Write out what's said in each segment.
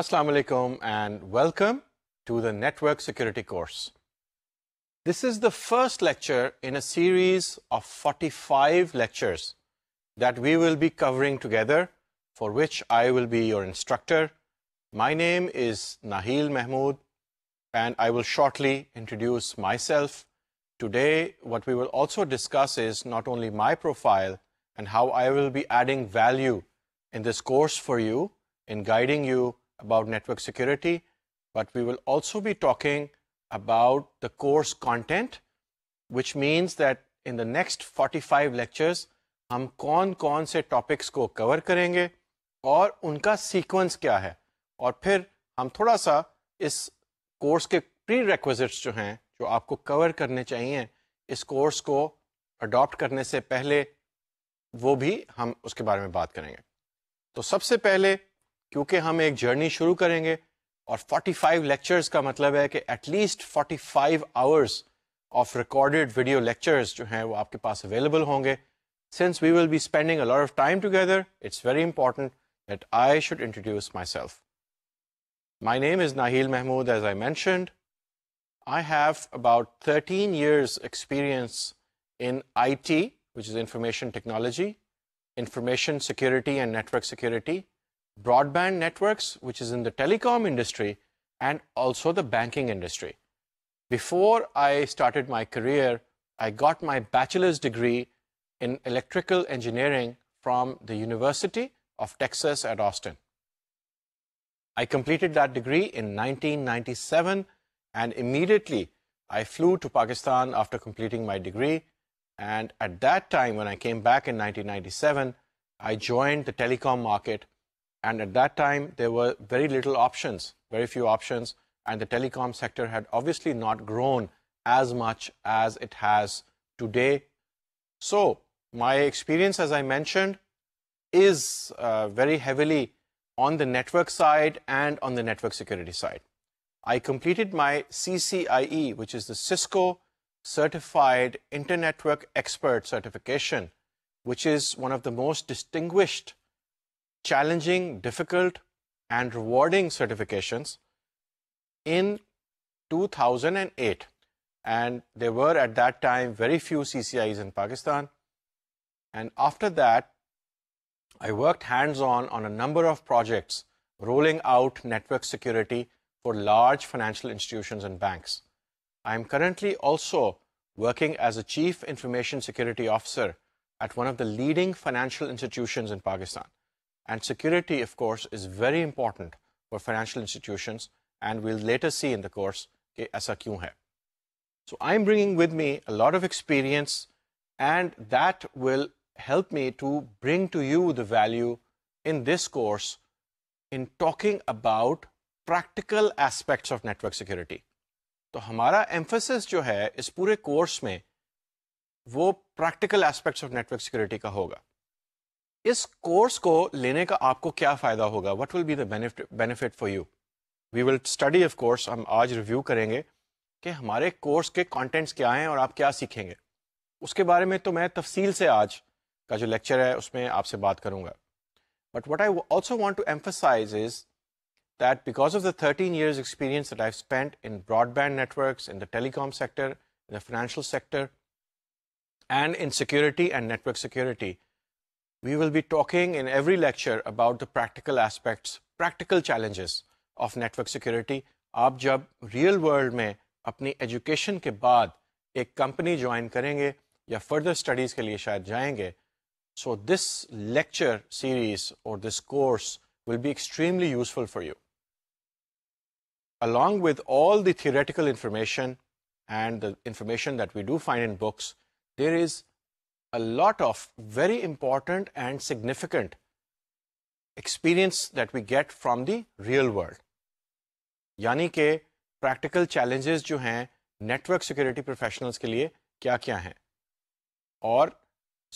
Assalamu alaikum and welcome to the network security course. This is the first lecture in a series of 45 lectures that we will be covering together for which I will be your instructor. My name is Nahil Mahmood and I will shortly introduce myself. Today what we will also discuss is not only my profile and how I will be adding value in this course for you in guiding you about network security, but we will also be talking about the course content, which means that in the next 45 lectures, हम कौन कौन से topics को cover करेंगे और उनका sequence क्या है और फिर हम थोड़ा सा इस कोर्स के प्री रिक्वेजिट्स जो हैं जो आपको कवर करने चाहिए इस कोर्स को अडॉप्ट करने से पहले वो भी हम उसके बारे में बात करेंगे तो सबसे पहले क्योंकि हम एक जर्नी शुरू करेंगे और 45 lectures का मतलब है कि 45 hours of recorded video lectures जो हैं वो आपके पास अवेलेबल होंगे since we will be spending a lot of time together it's very important that I should introduce myself my name is Nahil Mahmood I have about 13 years experience in IT, which is information technology, information security and network security, broadband networks, which is in the telecom industry, and also the banking industry. Before I started my career, I got my bachelor's degree in electrical engineering from the University of Texas at Austin. I completed that degree in 1997 and immediately I flew to Pakistan after completing my degree. And at that time, when I came back in 1997, I joined the telecom market and at that time, there were very little options, very few options. And the telecom sector had obviously not grown as much as it has today. So my experience, as I mentioned, is uh, very heavily on the network side and on the network security side. I completed my CCIE, which is the Cisco Certified Internetwork Expert certification, which is one of the most distinguished challenging, difficult, and rewarding certifications in 2008. And there were at that time very few CCIs in Pakistan. And after that, I worked hands on on a number of projects rolling out network security for large financial institutions and banks. I am currently also working as a Chief Information Security Officer at one of the leading financial institutions in Pakistan. And security, of course, is very important for financial institutions, and we'll later see in the course कि ऐसा So I'm bringing with me a lot of experience, and that will help me to bring to you the value in this course in talking about practical aspects of network security. तो हमारा emphasis जो है इस पूरे course में वो practical aspects of network security का इस कोर्स को लेने का आपको क्या फ़ायदा होगा what will be the benefit for you we will study of course हम आज रिव्यू करेंगे कि हमारे कोर्स के कंटेंट्स क्या हैं और आप क्या सीखेंगे उसके बारे में तो मैं तफसील से आज का जो लेक्चर है उसमें आपसे बात करूंगा but what I also want to emphasise is that because of the 13 years experience that I've spent in broadband networks, in the telecom sector, in the financial sector, and in security and network security, we will be talking in every lecture about the practical aspects, practical challenges of network security. Ab جب real world میں apni education کے بعد ایک company join کریں گے further studies کے لیے شاید جائیں so this lecture series or this course will be extremely useful for you. Along with all the theoretical information and the information that we do find in books, there is a lot of very important and significant experience that we get from the real world. यानी कि practical challenges जो हैं network security professionals के लिए क्या क्या हैं और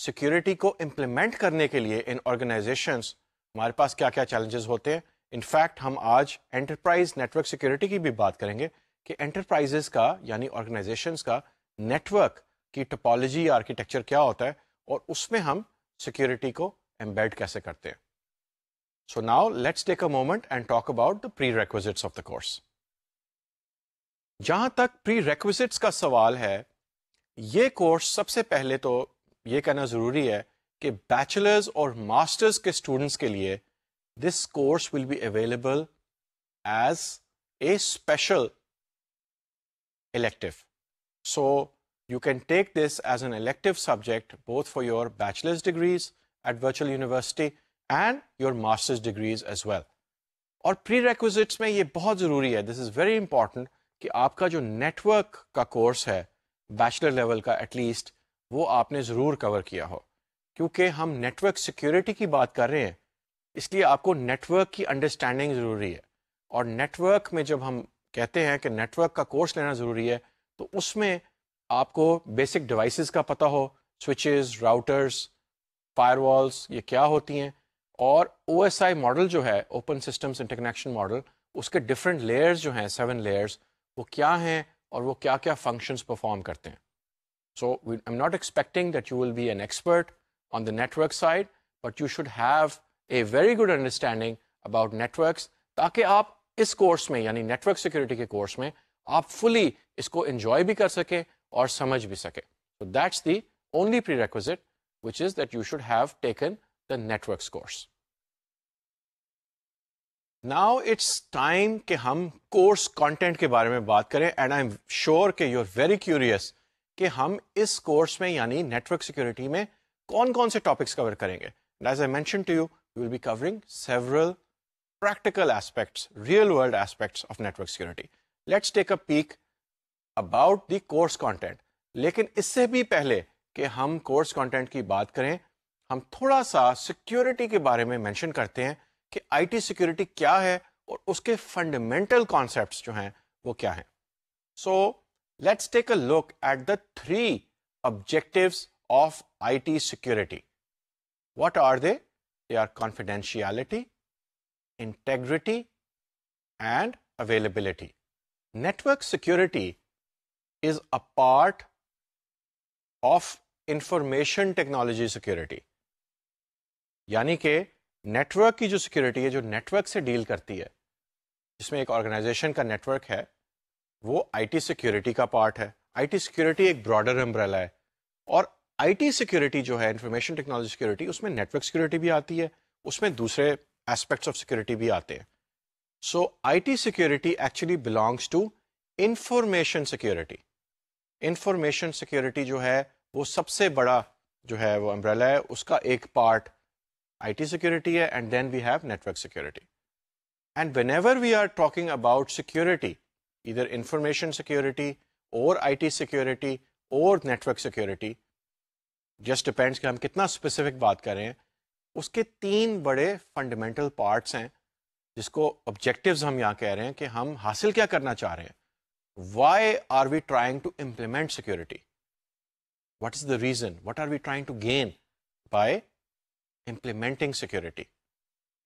सिक्योरिटी को इम्प्लीमेंट करने के लिए इन ऑर्गेनाइजेशंस हमारे पास क्या क्या चैलेंजेस होते हैं इनफैक्ट हम आज एंटरप्राइज नेटवर्क सिक्योरिटी की भी बात करेंगे कि एंटरप्राइजेस का यानी ऑर्गेनाइजेशंस का नेटवर्क कि टोपोलॉजी आर्किटेक्चर क्या होता है और उसमें हम सिक्योरिटी को एम्बेड कैसे करते हैं so now let's take a moment and talk about the prerequisites of the course जहां तक प्री रेक्विजिट्स का सवाल है ये कोर्स सबसे पहले तो ये कहना ज़रूरी है कि बैचलर्स और मास्टर्स के स्टूडेंट्स के लिए this course will be available as a special elective so You can take this as an elective subject both for your bachelor's degrees at virtual university and your master's degrees as well. और prerequisites में ये बहुत ज़रूरी है this is very important कि आपका जो network का course है bachelor level का at least वो आपने ज़रूर cover किया हो क्योंकि हम network security की बात कर रहे हैं इसलिए आपको network की understanding ज़रूरी है और network में जब हम कहते हैं कि network का course लेना ज़रूरी है तो उसमें आपको बेसिक डिवाइसेस का पता हो स्विचेस राउटर्स फायरवॉल्स ये क्या होती हैं और ओ मॉडल जो है ओपन सिस्टम्स इंटरकनेक्शन मॉडल उसके डिफरेंट लेयर्स जो हैं सेवन लेयर्स वो क्या हैं और वो क्या क्या फंक्शंस परफॉर्म करते हैं so I am not expecting that you will be an expert on the network side but you should have a very good understanding about networks ताकि आप इस कोर्स में यानी नेटवर्क सिक्योरिटी के कोर्स में आप फुली इसको इन्जॉय भी कर सकें और समझ भी सके तो that's the which is that you should have taken the networks course. Now it's time कि हम course content के बारे में and I'm sure कि you're very curious कि हम इस course में network security में कौन-कौन से topics cover करेंगे. And as I mentioned to you, we will be covering several practical aspects, real world aspects of network security. Let's take a peek about the course content लेकिन इससे भी पहले कि हम कोर्स कॉन्टेंट की बात करें हम थोड़ा सा सिक्योरिटी के बारे में मैंशन करते हैं कि आई टी सिक्योरिटी क्या है और उसके फंडामेंटल कॉन्सेप्ट जो हैं वो क्या हैं so let's take a look at the three objective of I T security what are they they are confidentiality integrity and availability network security is a part of information technology security यानी कि network की जो security है जो network से deal करती है जिसमें एक ऑर्गेनाइजेशन का नेटवर्क है वो आईटी सिक्योरिटी का पार्ट है आईटी सिक्योरिटी एक ब्रॉडर अम्ब्रेला है और आईटी सिक्योरिटी जो है इंफॉर्मेशन टेक्नोलॉजी सिक्योरिटी उसमें नेटवर्क सिक्योरिटी भी आती है उसमें दूसरे एस्पेक्ट्स ऑफ सिक्योरिटी भी आते हैं so IT security actually belongs to information security information security जो है वो सबसे बड़ा जो है वो अम्ब्रेला है उसका एक पार्ट आई टी सिक्योरिटी है and then we have network security and whenever we are talking about security इधर इंफॉर्मेशन सिक्योरिटी और आई टी सिक्योरिटी और नेटवर्क सिक्योरिटी जस्ट डिपेंड्स कि हम कितना स्पेसिफिक बात कर रहे हैं उसके तीन बड़े फंडामेंटल पार्ट्स हैं जिसको ऑब्जेक्टिव्स हम यहाँ कह रहे हैं कि हम हासिल क्या करना चाह रहे हैं why are we trying to implement security? What is the reason? What are we trying to gain by implementing security?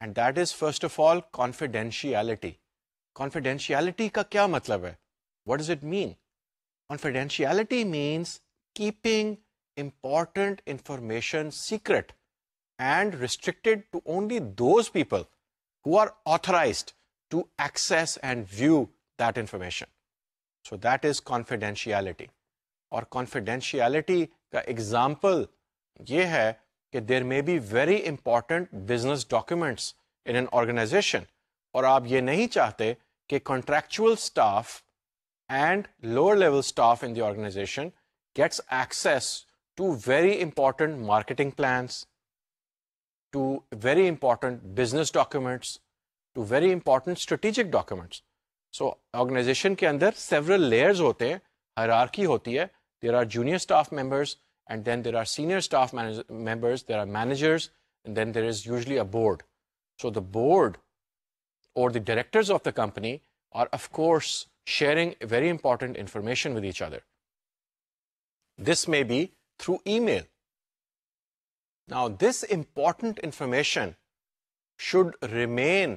And that is first of all confidentiality. Confidentiality ka kya matlab hai? What does it mean? Confidentiality means keeping important information secret and restricted to only those people who are authorized to access and view that information. So, that is confidentiality Or confidentiality का example there may be very important business documents in an organization और आप ये नहीं चाहते contractual staff and lower level staff in the organization gets access to very important marketing plans, to very important business documents, to very important strategic documents. So, organisation के अंदर several layers होते हैं hierarchy होती है there are junior staff members and then there are senior staff members there are managers and then there is usually a board so the board or the directors of the company are, of course, sharing very important information with each other. This may be through email. Now, this important information should remain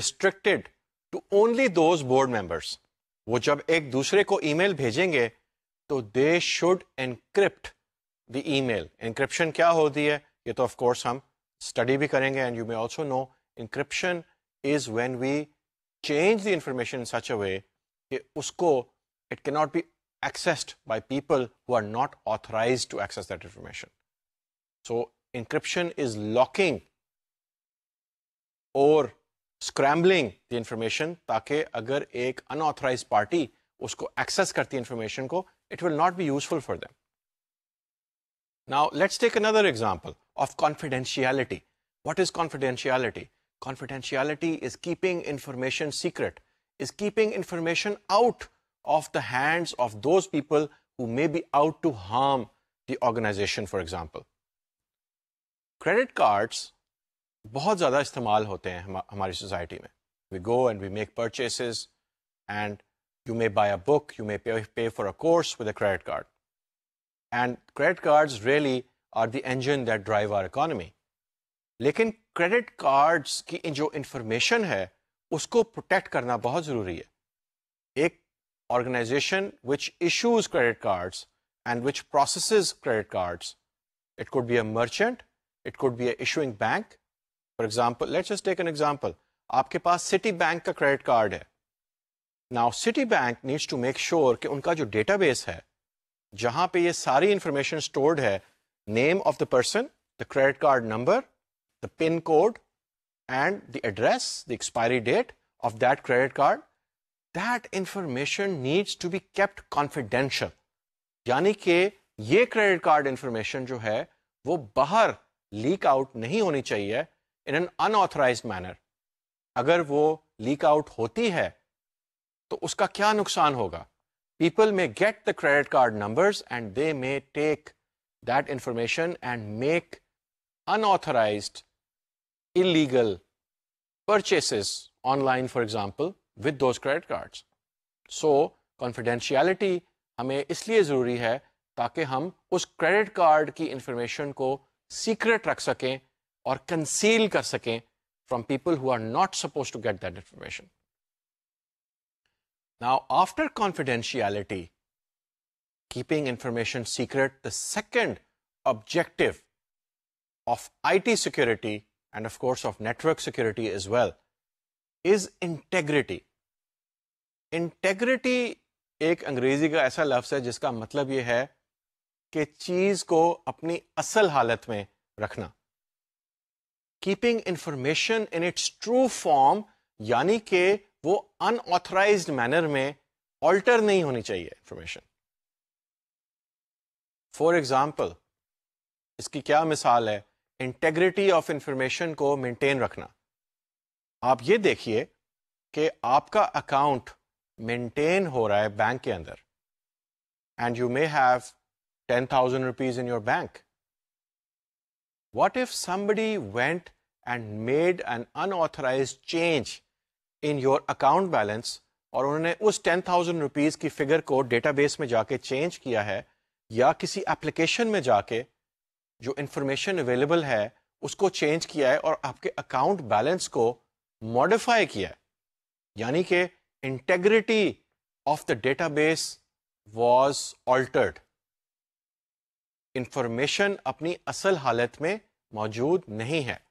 restricted to only those board members वो जब एक दूसरे को email भेजेंगे तो they should encrypt the email encryption क्या होती है ये तो ऑफ कोर्स हम स्टडी भी करेंगे and you may also know encryption is when we change the information in such a way कि उसको it can not be accessed by people who are not authorized to access that information. So encryption is locking or scrambling the information ताकि अगर एक unauthorized party उसको access करती है information को it will not be useful for them now let's take another example of confidentiality what is confidentiality? Confidentiality is keeping information secret, is keeping information out of the hands of those people who may be out to harm the organization, for example. Credit cards बहुत ज़्यादा इस्तेमाल होते हैं हम, हमारी society में we go and we make purchases and you may buy a book, you may pay, pay, for a course with a credit card. And credit cards really are the engine that drive our economy. लेकिन credit cards की जो information है उसको protect करना बहुत ज़रूरी है एक organisation which issues credit cards and which processes credit cards it could be a merchant it could be a issuing bank for example let's just take an example आपके पास सिटी बैंक का credit card है now Citibank needs to make sure कि उनका जो database है जहां पे ये सारी इंफॉर्मेशन स्टोर्ड है name of the person the credit card number the pin code and the address the expiry date of that credit card that information needs to be kept confidential यानी कि ये credit card information जो है वो बाहर leak out नहीं होनी चाहिए इन एन अनऑथराइज मैनर अगर वो लीक आउट होती है तो उसका क्या नुकसान होगा people may get the credit card numbers and they may take that information and make unauthorise illegal purchases online for example with those credit card so confidentiality हमें इसलिए ज़रूरी है ताकि हम उस क्रेडिट कार्ड की इंफॉर्मेशन को सीक्रेट रख सकें और कंसील कर सकें from people who are not suppose to get that information now after confidentiality keeping information secret, the second objective of IT security and of course of network security as well is integrity. Integrity एक अंग्रेजी का ऐसा लफ्ज है जिसका मतलब यह है कि चीज को अपनी असल हालत में रखना keeping information in its true form यानी कि वो अनऑथराइज मैनर में ऑल्टर नहीं होनी चाहिए इंफॉर्मेशन फॉर एग्जाम्पल इसकी क्या मिसाल है इंटेग्रिटी ऑफ इंफॉर्मेशन को मेंटेन रखना आप ये देखिए कि आपका अकाउंट मेंटेन हो रहा है बैंक के अंदर and you may have ten thousand rupees in your bank what if somebody went and made an unauthorise change in your account balance और उन्होंने उस टेन थाउजेंड रुपीज़ की फिगर को डेटाबेस में जाके चेंज किया है या किसी एप्लीकेशन में जाके जो इंफॉर्मेशन अवेलेबल है उसको चेंज किया है और आपके अकाउंट बैलेंस को मॉडिफाई किया है यानी कि integrity of the database was altered information अपनी असल हालत में मौजूद नहीं है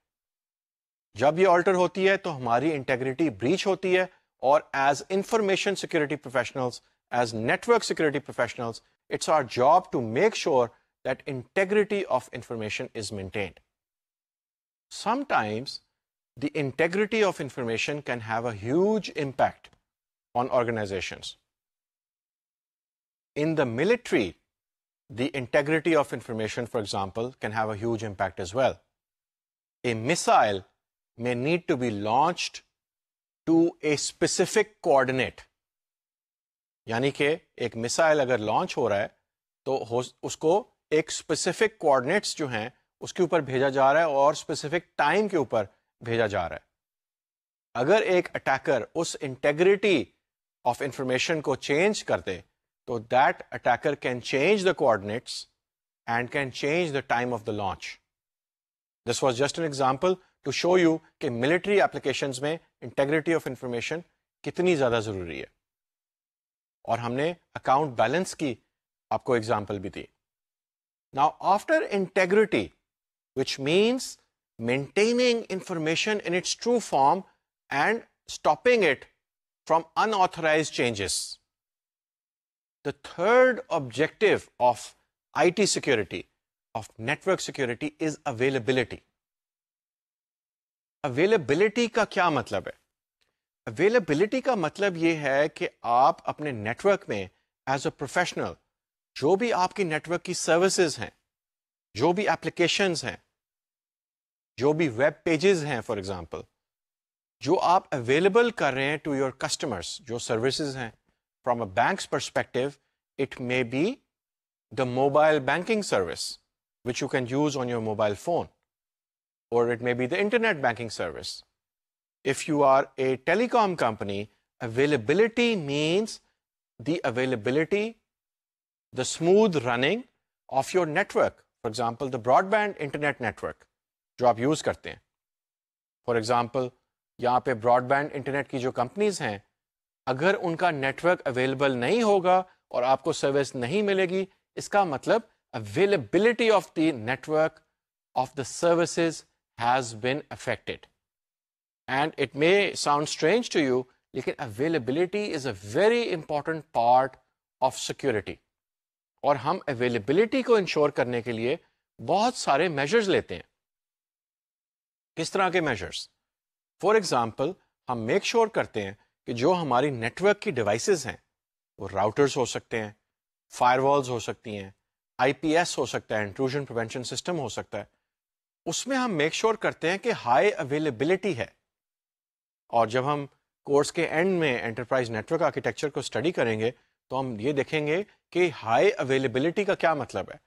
जब ये ऑल्टर होती है तो हमारी इंटेग्रिटी ब्रीच होती है और as information security professionals as network security professionals it's our job to make sure that integrity of information is maintained. Sometimes the integrity of information can have a huge impact on organizations. In the military, the integrity of information, for example, can have a huge impact as well. A missile may need to be launched to a specific coordinate. यानी कि एक missile अगर launch हो रहा है तो उसको एक स्पेसिफिक कोऑर्डिनेट्स जो हैं उसके ऊपर भेजा जा रहा है और स्पेसिफिक टाइम के ऊपर भेजा जा रहा है अगर एक अटैकर उस इंटेग्रिटी ऑफ इंफॉर्मेशन को चेंज कर दे तो that attacker can change the coordinates and can change the time of the launch this was just an example to show you कि मिलिट्री एप्लीकेशंस में इंटेग्रिटी ऑफ इंफॉर्मेशन कितनी ज़्यादा ज़रूरी है और हमने अकाउंट बैलेंस की आपको एग्जाम्पल भी दी now after integrity which means maintaining information in its true form and stopping it from unauthorized changes. The third objective of IT security, of network security, is availability. Availability का क्या मतलब है availability का मतलब यह है कि आप अपने नेटवर्क में एज अ प्रोफेशनल जो भी आपकी नेटवर्क की सर्विसेज हैं जो भी एप्लीकेशन हैं जो भी वेब पेजेस हैं फॉर एग्जाम्पल जो आप अवेलेबल कर रहे हैं टू योर कस्टमर्स जो सर्विसेज हैं from a bank perspective it may be the mobile banking service which you can use on your mobile phone or it may be the internet banking service. If you are a telecom company, availability means the availability, the smooth running of your network. For example, the broadband internet network जो आप use करते हैं broadband internet यहाँ पे broadband internet की जो companies हैं अगर उनका नेटवर्क अवेलेबल नहीं होगा और आपको सर्विस नहीं मिलेगी इसका मतलब availability of the network of the services. has been affected. And it may sound strange to you, लेकिन availability is a very important part of security. और हम availability को इंश्योर करने के लिए बहुत सारे measures लेते हैं किस तरह के measures? फॉर एग्जाम्पल हम मेक श्योर sure करते हैं कि जो हमारी नेटवर्क की डिवाइसेस हैं वो राउटर्स हो सकते हैं फायरवॉल्स हो सकती हैं आईपीएस हो सकता है इंट्रूजन प्रिवेंशन सिस्टम हो सकता है उसमें हम मेक श्योर sure करते हैं कि हाई अवेलेबिलिटी है और जब हम कोर्स के एंड में एंटरप्राइज नेटवर्क आर्किटेक्चर को स्टडी करेंगे तो हम ये देखेंगे कि हाई अवेलेबिलिटी का क्या मतलब है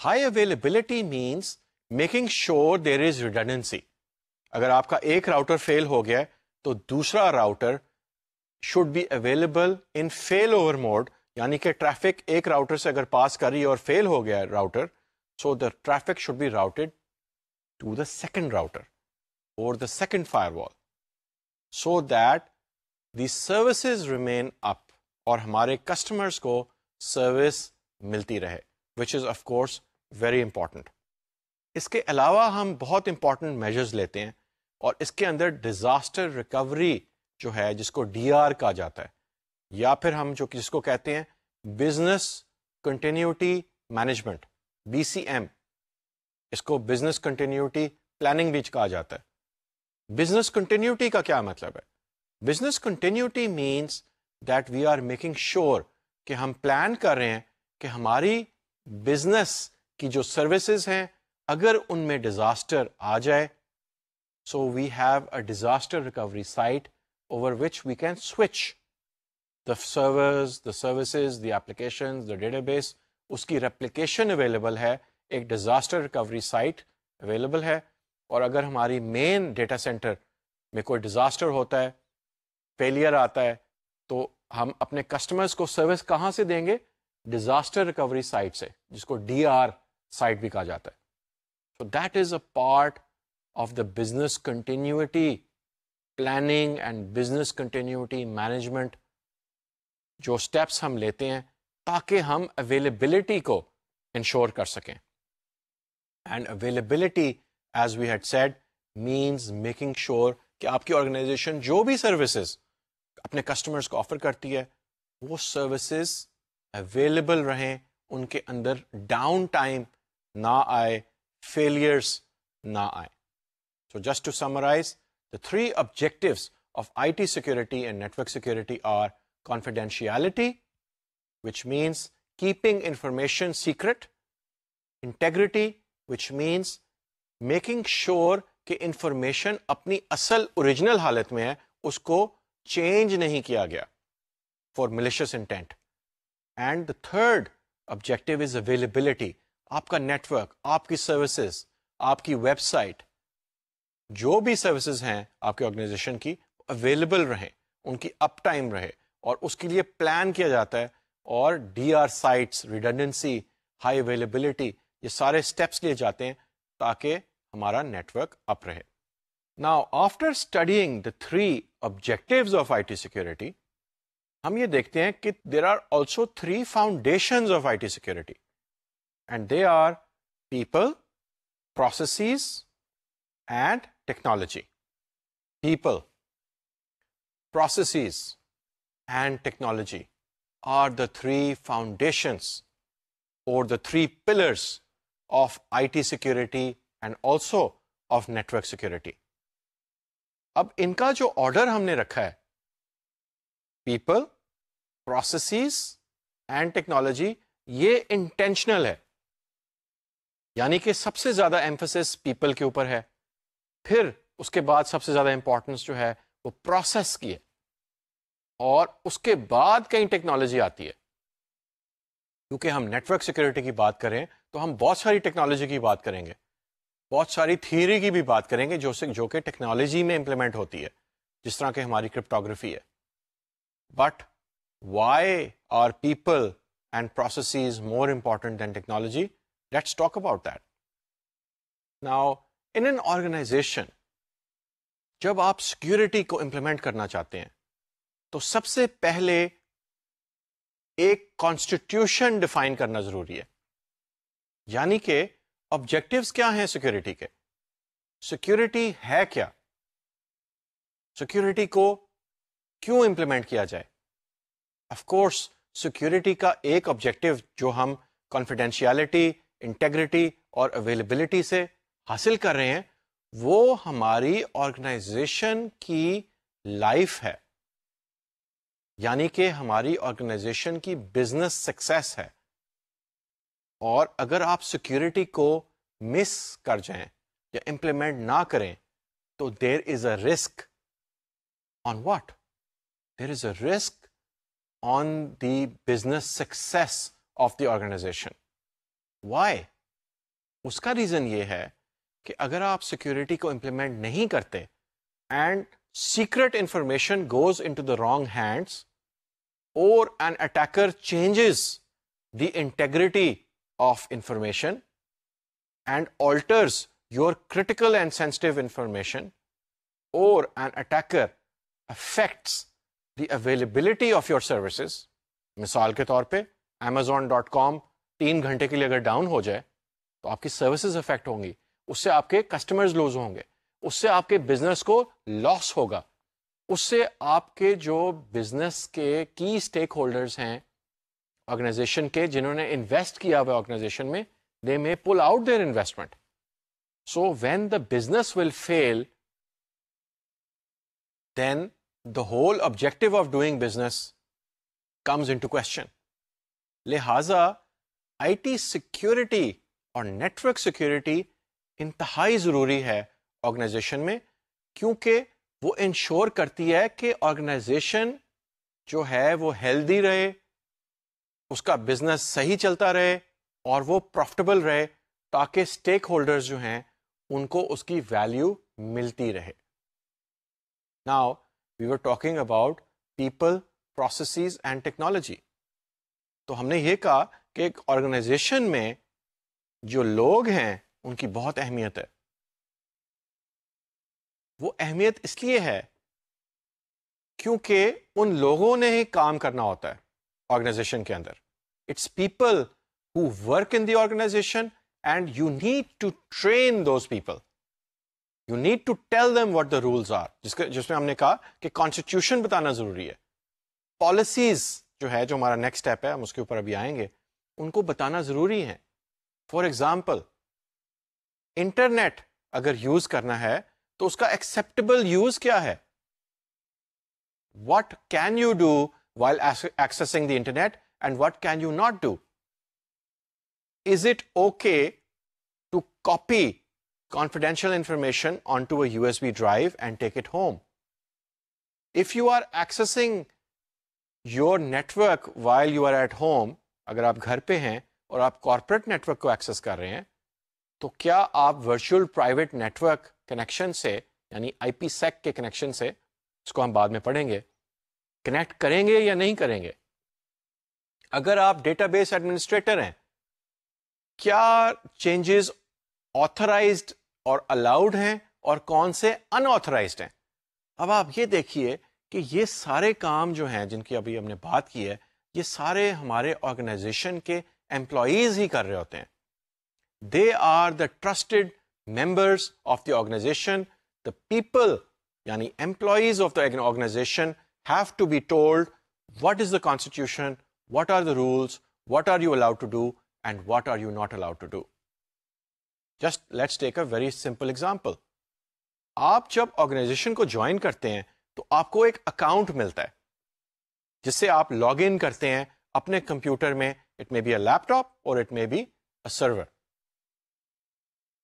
high availability means making sure there is redundancy अगर आपका एक राउटर फेल हो गया तो दूसरा router should be available in failover mode यानी कि ट्रैफिक एक राउटर से अगर पास करी और फेल हो गया router So the traffic should be routed to the second router or the second firewall so that the services remain up or hamare customers ko service milti rahe which is of course very important. iske alawa hum bahut important measures lete hain aur iske andar disaster recovery jo hai jisko DR kaha jata hai ya फिर hum jo jisko kehte hain business continuity management BCM इसको business continuity planning बीच कहा जाता है business continuity का क्या मतलब है business continuity means that we are making sure कि हम प्लान कर रहे हैं कि हमारी बिजनेस की जो सर्विसेज हैं अगर उनमें डिजास्टर आ जाए so we have a disaster recovery site over which we can switch the servers, the services, the applications, the database उसकी रेप्लिकेशन अवेलेबल है एक डिज़ास्टर रिकवरी साइट अवेलेबल है और अगर हमारी मेन डेटा सेंटर में कोई डिज़ास्टर होता है फेलियर आता है तो हम अपने कस्टमर्स को सर्विस कहाँ से देंगे डिज़ास्टर रिकवरी साइट से जिसको डी साइट भी कहा जाता है so that is a part of the business continuity planning and business continuity management जो स्टेप्स हम लेते हैं ताकि हम अवेलेबिलिटी को इंश्योर कर सकें and availability as we had said means making sure कि आपकी ऑर्गेनाइजेशन जो भी सर्विसेज अपने कस्टमर्स को ऑफर करती है वो सर्विसेज अवेलेबल रहें उनके अंदर डाउन टाइम ना आए फेलियर्स ना आए so just to summarise the three objectives of IT security and network security are confidentiality, which means keeping information secret, integrity, which means making sure कि इंफॉर्मेशन अपनी असल ओरिजिनल हालत में है उसको चेंज नहीं किया गया for malicious intent and the third objective is availability आपका नेटवर्क आपकी सर्विसेज आपकी वेबसाइट जो भी सर्विसेज हैं आपके ऑर्गेनाइजेशन की अवेलेबल रहें उनकी अप टाइम रहे और उसके लिए प्लान किया जाता है और D R sites redundancy high availability ये सारे स्टेप्स लिए जाते हैं ताकि हमारा नेटवर्क अप रहे now after studying the three objectives of IT security हम ये देखते हैं कि there are also three foundation of IT security and they are people processes and technology people processes and technology are the three foundations or the three pillars of IT security and also of network security. अब इनका जो order हमने रखा है people processes and technology ये intentional है यानी कि सबसे ज्यादा एम्फोसिस पीपल के ऊपर है फिर उसके बाद सबसे ज्यादा इंपॉर्टेंस जो है वो प्रोसेस की है और उसके बाद कहीं टेक्नोलॉजी आती है क्योंकि हम नेटवर्क सिक्योरिटी की बात करें तो हम बहुत सारी टेक्नोलॉजी की बात करेंगे बहुत सारी थियोरी की भी बात करेंगे जो से जो कि टेक्नोलॉजी में इंप्लीमेंट होती है जिस तरह की हमारी क्रिप्टोग्राफी है but why are people and process more important than technology let's talk about that now in an organization जब आप सिक्योरिटी को इंप्लीमेंट करना चाहते हैं तो सबसे पहले एक कॉन्स्टिट्यूशन डिफाइन करना जरूरी है यानी कि ऑब्जेक्टिव्स क्या हैं सिक्योरिटी के सिक्योरिटी है क्या सिक्योरिटी को क्यों इंप्लीमेंट किया जाए ऑफ कोर्स सिक्योरिटी का एक ऑब्जेक्टिव जो हम कॉन्फिडेंशियलिटी इंटेग्रिटी और अवेलेबिलिटी से हासिल कर रहे हैं वो हमारी ऑर्गेनाइजेशन की लाइफ है यानी कि हमारी ऑर्गेनाइजेशन की बिजनेस सक्सेस है और अगर आप सिक्योरिटी को मिस कर जाएं या इम्प्लीमेंट ना करें तो there is a risk on what there is a risk on the business success of the organization why उसका रीजन ये है कि अगर आप सिक्योरिटी को इम्प्लीमेंट नहीं करते and secret information goes into the wrong hands or an attacker changes the integrity of information and alters your critical and sensitive information or an attacker affects the availability of your services मिसाल के तौर पे amazon.com तीन घंटे के लिए अगर down हो जाए तो आपकी सर्विसेज अफेक्ट होंगी उससे आपके कस्टमर्स लूज होंगे उससे आपके बिजनेस को लॉस होगा उससे आपके जो बिजनेस के की स्टेक होल्डर्स हैं ऑर्गेनाइजेशन के जिन्होंने इन्वेस्ट किया हुआ ऑर्गेनाइजेशन में they may pull out their investment so when the business will fail then the whole objective of doing business comes into question लिहाजा आईटी सिक्योरिटी और नेटवर्क सिक्योरिटी इंतहाई ज़रूरी है ऑर्गेनाइजेशन में क्योंकि वो इंश्योर करती है कि ऑर्गेनाइजेशन जो है वो हेल्दी रहे उसका बिजनेस सही चलता रहे और वो प्रॉफिटेबल रहे ताकि स्टेक होल्डर्स जो हैं उनको उसकी वैल्यू मिलती रहे now we were talking about people processes and technology तो हमने ये कहा कि एक ऑर्गेनाइजेशन में जो लोग हैं उनकी बहुत अहमियत है वो अहमियत इसलिए है क्योंकि उन लोगों ने ही काम करना होता है ऑर्गेनाइजेशन के अंदर it's people who work in the organization and you need to train those people you need to tell them what the rules are जिसके जिसमें हमने कहा कि कॉन्स्टिट्यूशन बताना जरूरी है पॉलिसीज जो है जो हमारा नेक्स्ट स्टेप है हम उसके ऊपर अभी आएंगे उनको बताना जरूरी है फॉर एग्जाम्पल इंटरनेट अगर यूज करना है तो उसका acceptable use क्या what can you do while accessing the internet, and what can you not do? Is it okay to copy confidential information onto a USB drive and take it home. If you are accessing your network while you are at home, अगर आप घर पे हैं और आप corporate network को access कर रहे हैं, तो क्या आप virtual private network कनेक्शन से यानी आई सेक के कनेक्शन से इसको हम बाद में पढ़ेंगे कनेक्ट करेंगे या नहीं करेंगे अगर आप डेटाबेस एडमिनिस्ट्रेटर हैं क्या चेंजेस ऑथराइज्ड और अलाउड हैं और कौन से अनऑथराइज्ड हैं अब आप ये देखिए कि ये सारे काम जो हैं जिनकी अभी हमने बात की है ये सारे हमारे ऑर्गेनाइजेशन के एम्प्लॉयज ही कर रहे होते हैं they are the trusted members of the organization, the people, yani employees of the organization have to be told what is the constitution, what are the rules, what are you allowed to do, and what are you not allowed to do. Just let's take a very simple example. आप जब organisation को join करते हैं तो आपको एक account मिलता है जिससे आप लॉग इन करते हैं अपने कंप्यूटर में it may be a laptop और it may be a server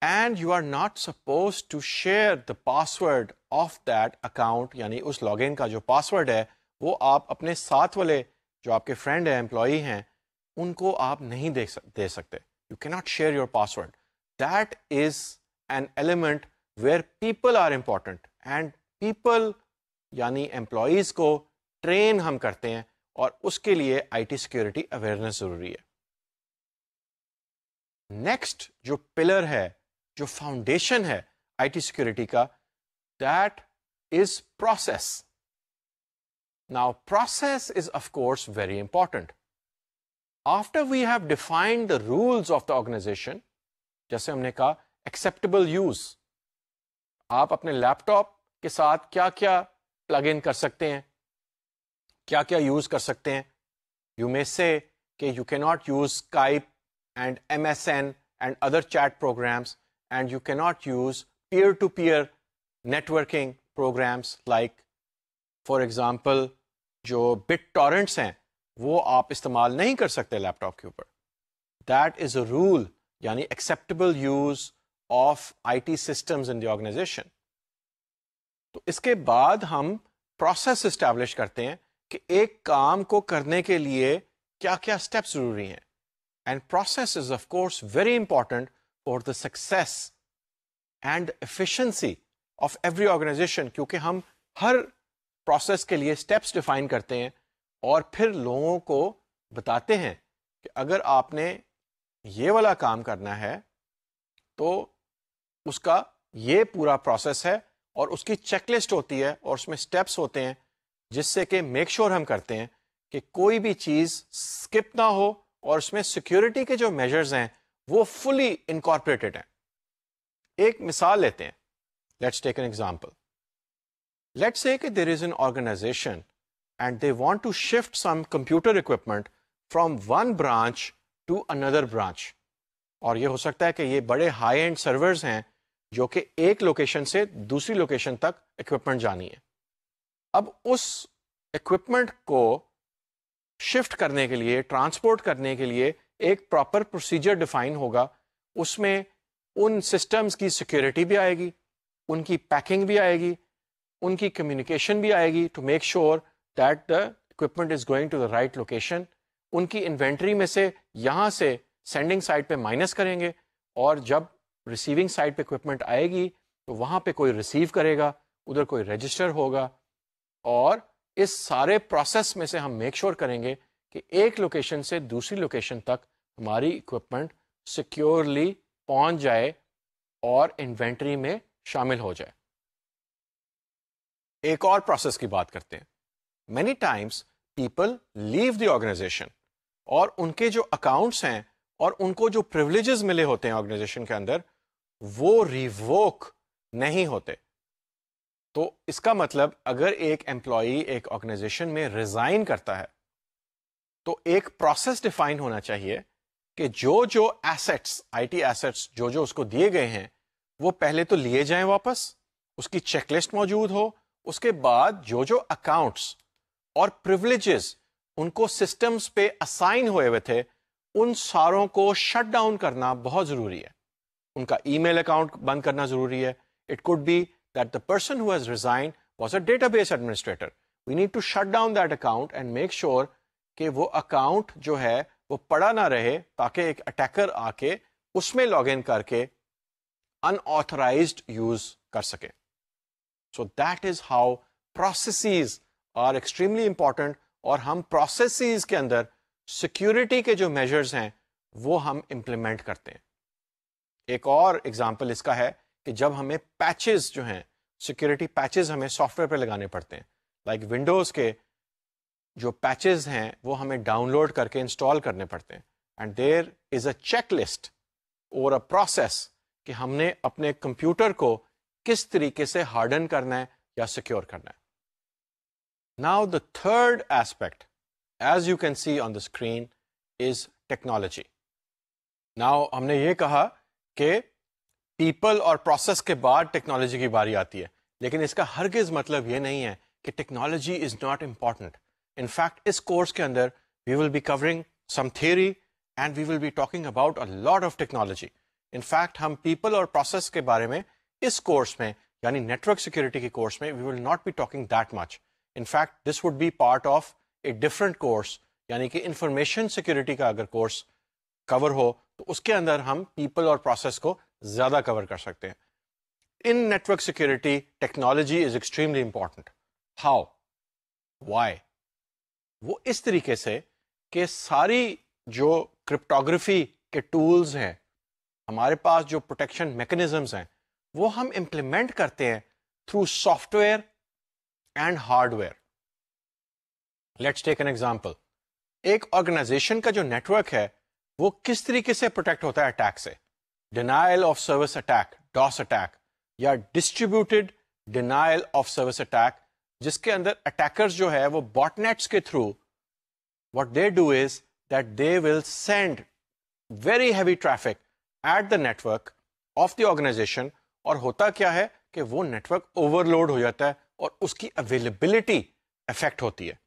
and you are not supposed to share the password of that account यानी उस लॉगिन का जो पासवर्ड है वो आप अपने साथ वाले जो आपके फ्रेंड हैं एम्प्लॉई हैं उनको आप नहीं दे, सक, दे सकते you can not share your password that is an element where people are important यानी एम्प्लॉयज़ को ट्रेन हम करते हैं और उसके लिए आईटी सिक्योरिटी अवेयरनेस ज़रूरी है नेक्स्ट जो पिलर है जो फाउंडेशन है आईटी सिक्योरिटी का that is process now process is of course very important after we have defined the rules of the organization जैसे हमने कहा एक्सेप्टेबल यूज आप अपने लैपटॉप के साथ क्या क्या प्लग इन कर सकते हैं क्या क्या यूज कर सकते हैं यू मे से कि you can not use Skype and M S N and other chat programs and you cannot use peer-to-peer -peer networking programs like for example जो बिट टॉरेंट्स हैं वो आप इस्तेमाल नहीं कर सकते लैपटॉप के ऊपर दैट इज अ रूल यानी acceptable use of IT systems in the organization तो इसके बाद हम प्रोसेस इस्टेब्लिश करते हैं कि एक काम को करने के लिए क्या क्या स्टेप्स जरूरी हैं and process is of course very important और the success and efficiency of every organization क्योंकि हम हर प्रोसेस के लिए स्टेप्स डिफाइन करते हैं और फिर लोगों को बताते हैं कि अगर आपने ये वाला काम करना है तो उसका ये पूरा प्रोसेस है और उसकी चेकलिस्ट होती है और उसमें स्टेप्स होते हैं जिससे कि मेक श्योर हम करते हैं कि कोई भी चीज़ स्किप ना हो और उसमें सिक्योरिटी के जो मेजर्स हैं वो फुली इनकॉर्पोरेटेड है एक मिसाल लेते हैं let's take an example let's say कि there is an organization and they want to shift some computer equipment from one branch to another branch और यह हो सकता है कि ये बड़े हाई एंड सर्वर्स हैं जो कि एक लोकेशन से दूसरी लोकेशन तक इक्विपमेंट जानी है अब उस इक्विपमेंट को शिफ्ट करने के लिए ट्रांसपोर्ट करने के लिए एक प्रॉपर प्रोसीजर डिफाइन होगा उसमें उन सिस्टम्स की सिक्योरिटी भी आएगी उनकी पैकिंग भी आएगी उनकी कम्युनिकेशन भी आएगी to make sure that the equipment is going to the right location उनकी इन्वेंट्री में से यहाँ से सेंडिंग साइड पे माइनस करेंगे और जब रिसीविंग साइड पे इक्विपमेंट आएगी तो वहाँ पे कोई रिसीव करेगा उधर कोई रजिस्टर होगा और इस सारे प्रोसेस में से हम मेक श्योर sure करेंगे कि एक लोकेशन से दूसरी लोकेशन तक हमारी इक्विपमेंट सिक्योरली पहुंच जाए और इन्वेंट्री में शामिल हो जाए एक और प्रोसेस की बात करते हैं many times people leave the organization और उनके जो अकाउंट्स हैं और उनको जो प्रिवलेजेस मिले होते हैं ऑर्गेनाइजेशन के अंदर वो रिवोक नहीं होते तो इसका मतलब अगर एक एम्प्लॉई एक ऑर्गेनाइजेशन में रिजाइन करता है तो एक प्रोसेस डिफाइन होना चाहिए कि जो जो एसेट्स आईटी एसेट्स जो जो उसको दिए गए हैं वो पहले तो लिए जाएं वापस उसकी चेकलिस्ट मौजूद हो उसके बाद जो जो अकाउंट्स और प्रिवलेजेस उनको सिस्टम्स पे असाइन हुए हुए थे उन सारों को शट डाउन करना बहुत ज़रूरी है उनका ईमेल अकाउंट बंद करना ज़रूरी है it could be that the person who has resign was a database administrator we need to shut down that account and make sure कि वो अकाउंट जो है वो पड़ा ना रहे ताकि एक अटैकर आके उसमें लॉग इन करके अनऑथराइज यूज कर सके so that is how process are extremely important और हम प्रोसेस के अंदर सिक्योरिटी के जो मेजर्स हैं वो हम इम्प्लीमेंट करते हैं एक और एग्जाम्पल इसका है कि जब हमें पैचेस जो हैं सिक्योरिटी पैचेस हमें सॉफ्टवेयर पर लगाने पड़ते हैं लाइक like विंडोज़ के जो पैचेस हैं वो हमें डाउनलोड करके इंस्टॉल करने पड़ते हैं and there is a checklist और अ प्रोसेस कि हमने अपने कंप्यूटर को किस तरीके से हार्डन करना है या सिक्योर करना है now the third aspect as you can see on the screen is technology now हमने ये कहा कि पीपल और प्रोसेस के बाद टेक्नोलॉजी की बारी आती है लेकिन इसका हरगिज मतलब ये नहीं है कि technology is not important In fact, this course के अंदर we will be covering some theory and we will be talking about a lot of technology. In fact, हम people or process के बारे में इस course में यानी network security के course में we will not be talking that much. In fact, this would be part of a different course yani कि information security का अगर course cover हो तो उसके अंदर हम people और process को ज़्यादा cover कर सकते हैं. In network security, technology is extremely important. How? Why? वो इस तरीके से कि सारी जो क्रिप्टोग्राफी के टूल्स हैं हमारे पास जो प्रोटेक्शन मेकनिज़म्स हैं वो हम इंप्लीमेंट करते हैं through software and hardware let's take an example एक ऑर्गेनाइजेशन का जो नेटवर्क है वो किस तरीके से प्रोटेक्ट होता है अटैक से denial of service attack DoS attack या distributed denial of service attack जिसके अंदर अटैकर्स जो है वो बॉटनेट्स के through what they do is that they will send very heavy traffic at the network of the organization और होता क्या है कि वो नेटवर्क ओवरलोड हो जाता है और उसकी अवेलेबिलिटी अफेक्ट होती है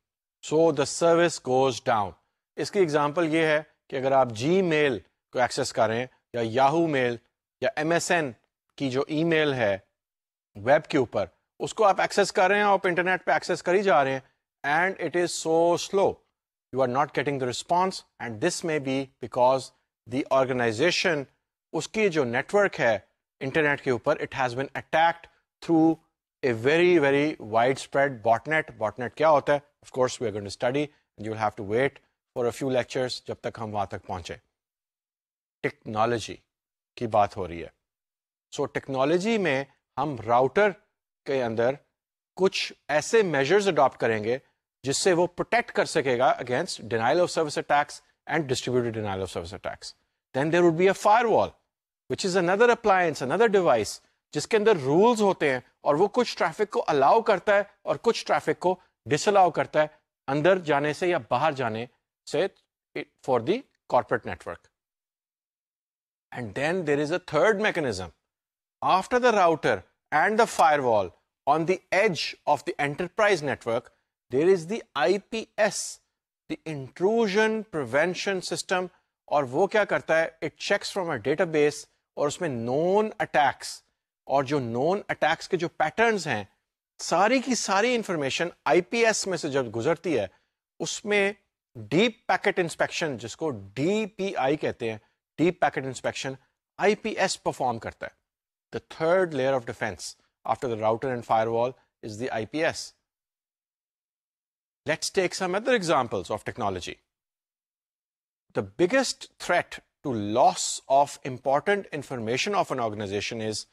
so the service goes down इसकी एग्जाम्पल ये है कि अगर आप जी मेल को एक्सेस करें या याहू मेल या एम की जो ई मेल है वेब के ऊपर उसको आप एक्सेस कर रहे हैं आप इंटरनेट पे एक्सेस कर ही जा रहे हैं and it is so slow you are not getting the response and this may be because the organization उसकी जो नेटवर्क है इंटरनेट के ऊपर it has been attacked through a very very widespread botnet botnet क्या होता है of course we are going you have to wait for a few lectures जब तक हम वहाँ तक पहुंचे टेक्नोलॉजी की बात हो रही है सो so, टेक्नोलॉजी में हम राउटर के अंदर कुछ ऐसे मेजर्स अडॉप्ट करेंगे जिससे वो प्रोटेक्ट कर सकेगा against denial of service attacks and distributed denial of service attacks then there would be a firewall which is another appliance another device जिसके अंदर रूल्स होते हैं और वो कुछ ट्रैफिक को अलाउ करता है और कुछ ट्रैफिक को डिसअलाउ करता है अंदर जाने से या बाहर जाने से for the corporate network and then there is a third mechanism after the router and the firewall on the edge of the enterprise network, there is the IPS, the Intrusion Prevention System, और वो क्या करता है it checks from a database और उसमें non attacks और जो non attacks के जो पैटर्न्स हैं सारी की सारी इंफॉर्मेशन आईपीएस में से जब गुजरती है उसमें डीप पैकेट इंस्पेक्शन जिसको डीपीआई कहते हैं deep packet inspection IPS perform करता है the third layer of defence after the router and firewall is the IPS. Let's take some other examples of technology. The biggest threat to loss of important information of an organization is executives,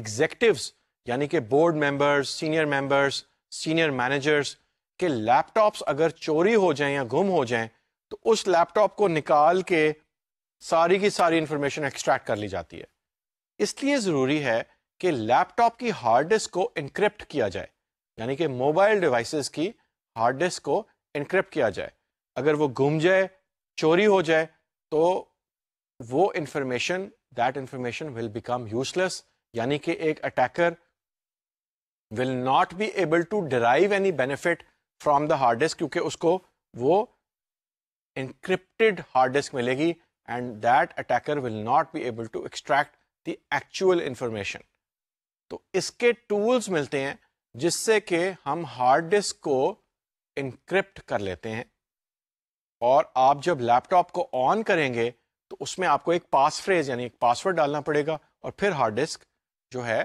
executives यानी board members, senior members, senior managers managers laptops laptops अगर चोरी हो जाएं या गुम हो जाएं तो laptop लैपटॉप को निकाल के सारी की information extract एक्सट्रैक्ट कर ली जाती है इसलिए ज़रूरी है कि लैपटॉप की हार्ड डिस्क को इनक्रिप्ट किया जाए यानी कि मोबाइल डिवाइसेस की हार्ड डिस्क को इनक्रिप्ट किया जाए अगर वो घूम जाए चोरी हो जाए तो वो information that information will become useless यानी कि एक attacker will not be able to derive any benefit from the hard disk क्योंकि उसको वो encrypted हार्ड डिस्क मिलेगी and that attacker will not be able to extract the actual information तो इसके tools मिलते हैं जिससे कि हम हार्ड डिस्क को इनक्रिप्ट कर लेते हैं और आप जब लैपटॉप को ऑन करेंगे तो उसमें आपको एक पास फ्रेज यानी एक पासवर्ड डालना पड़ेगा और फिर हार्ड डिस्क जो है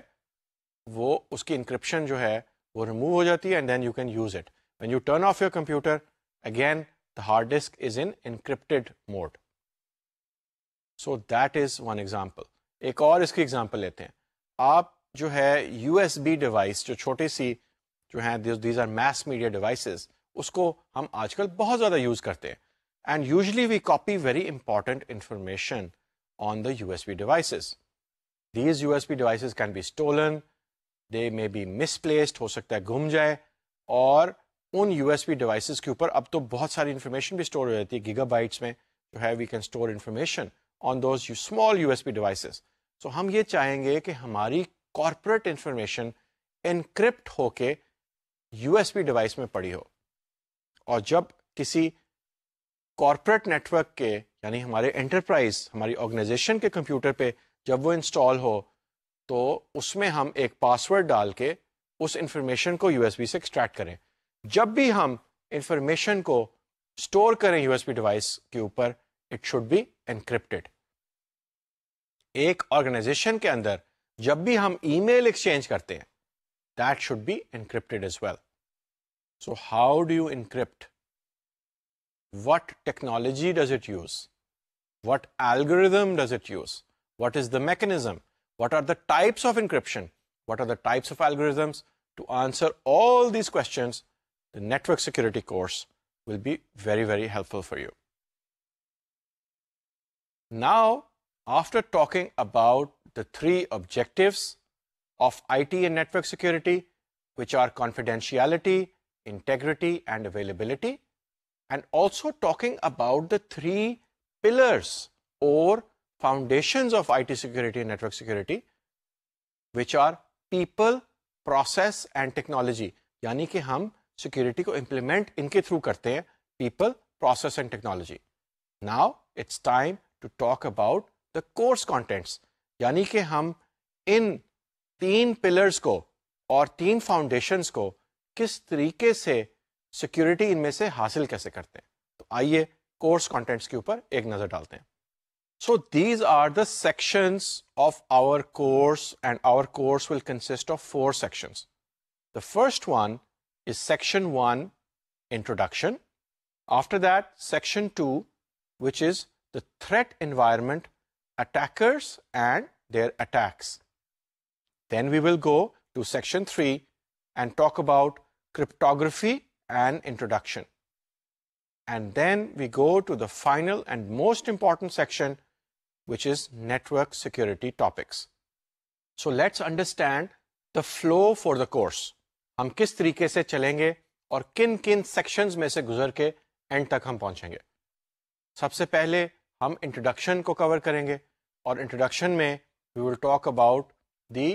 वो उसकी इंक्रिप्शन जो है वो रिमूव हो जाती है and then you can use it when you turn off your computer again the hard disk is in encrypted mode so that is one example एक और इसकी एग्जाम्पल लेते हैं आप जो है यूएसबी डिवाइस जो छोटी सी जो है these are mass media devices उसको हम आजकल बहुत ज़्यादा यूज़ करते हैं and usually we copy very important information on the USB devices these USB devices can be stolen they may be misplaced हो सकता है घूम जाए और उन यूएसबी डिवाइसेस के ऊपर अब तो बहुत सारी इन्फॉर्मेशन भी स्टोर हो जाती है गीगाबाइट्स में जो है we can store information on those small USB devices so हम ये चाहेंगे कि हमारी कॉरपोरेट इंफॉर्मेशन इनक्रिप्ट होके यूएसपी डिवाइस में पड़ी हो और जब किसी कॉरपोरेट नेटवर्क के यानी हमारे एंटरप्राइज हमारी ऑर्गेनाइजेशन के कंप्यूटर पे जब वो इंस्टॉल हो तो उसमें हम एक पासवर्ड डाल के उस इंफॉर्मेशन को यूएसबी से एक्सट्रैक्ट करें जब भी हम इंफॉर्मेशन को स्टोर करें यूएसबी डिवाइस के ऊपर इट शुड बी एनक्रिप्टेड एक ऑर्गेनाइजेशन के अंदर जब भी हम ईमेल एक्सचेंज करते हैं that should be encrypted as well so how do you encrypt what technology does it use? What algorithm does it use? What is the mechanism? What are the types of encryption? What are the types of algorithms? To answer all these questions, the network security course will be very, very helpful for you. Now, after talking about the three objectives of IT and network security, which are confidentiality, integrity, and availability, and also talking about the three pillars or foundations of IT security and network security, which are people, process, and technology. यानी कि हम security को implement इनके through करते हैं people, process, and technology. Now it's time to talk about the course contents. यानी कि हम इन तीन पिलर्स को और तीन फाउंडेशंस को किस तरीके से सिक्योरिटी इनमें से हासिल कैसे करते हैं तो आइए कोर्स कंटेंट्स के ऊपर एक नज़र डालते हैं So these are the sections of our course and our course will consist of four sections. The first one is section 1 introduction. After that section 2 which is the threat environment attackers and their attacks. Then we will go to section 3 and talk about cryptography and introduction. And then we go to the final and most important section, which is network security topics. So let's understand the flow for the course. हम किस तरीके से चलेंगे और किन किन sections में से गुजर तक हम पहुंचेंगे सबसे पहले हम इंट्रोडक्शन को कवर करेंगे और introduction में we will talk about the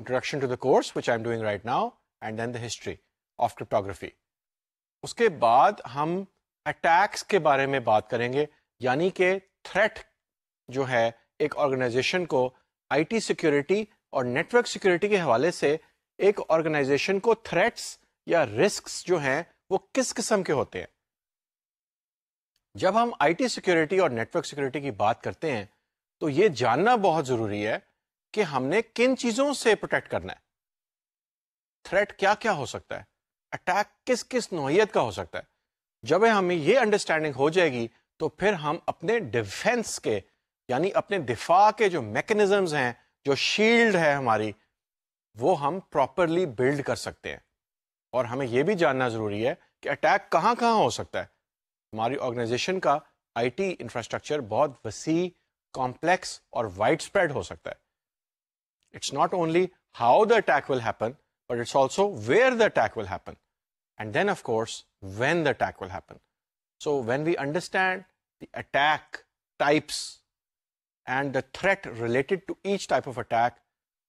introduction to the course which I'm doing right now and then the history of cryptography. उसके बाद हम attacks के बारे में बात करेंगे यानी कि threat जो है एक organization को IT security और network security के हवाले से एक organization को threats या risks जो हैं वो किस किस्म के होते हैं जब हम आईटी सिक्योरिटी और नेटवर्क सिक्योरिटी की बात करते हैं तो ये जानना बहुत जरूरी है कि हमने किन चीजों से प्रोटेक्ट करना है थ्रेट क्या क्या हो सकता है अटैक किस किस नोयत का हो सकता है जब हमें यह अंडरस्टैंडिंग हो जाएगी तो फिर हम अपने डिफेंस के यानी अपने दिफा के जो मैकेनिज्म हैं जो शील्ड है हमारी वो हम प्रॉपरली बिल्ड कर सकते हैं और हमें यह भी जानना ज़रूरी है कि अटैक कहाँ कहाँ हो सकता है हमारी ऑर्गेनाइजेशन का आईटी इंफ्रास्ट्रक्चर बहुत वसी complex or widespread ho It's not only how the attack will happen, but it's also where the attack will happen. And then, of course, when the attack will happen. So when we understand the attack types and the threat related to each type of attack,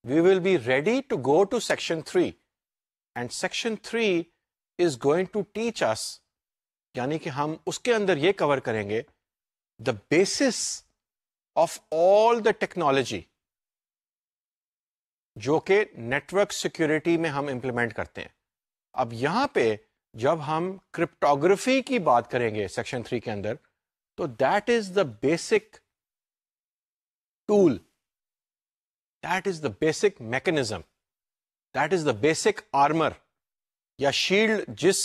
we will be ready to go to section 3. And section 3 is going to teach us, यानी कि हम उसके अंदर ये cover करेंगे, the basis of all the technology जो कि network security में हम इंप्लीमेंट करते हैं अब यहां पे जब हम क्रिप्टोग्राफी की बात करेंगे सेक्शन थ्री के अंदर तो that is the basic tool that is the basic mechanism that is the basic armour या शील्ड जिस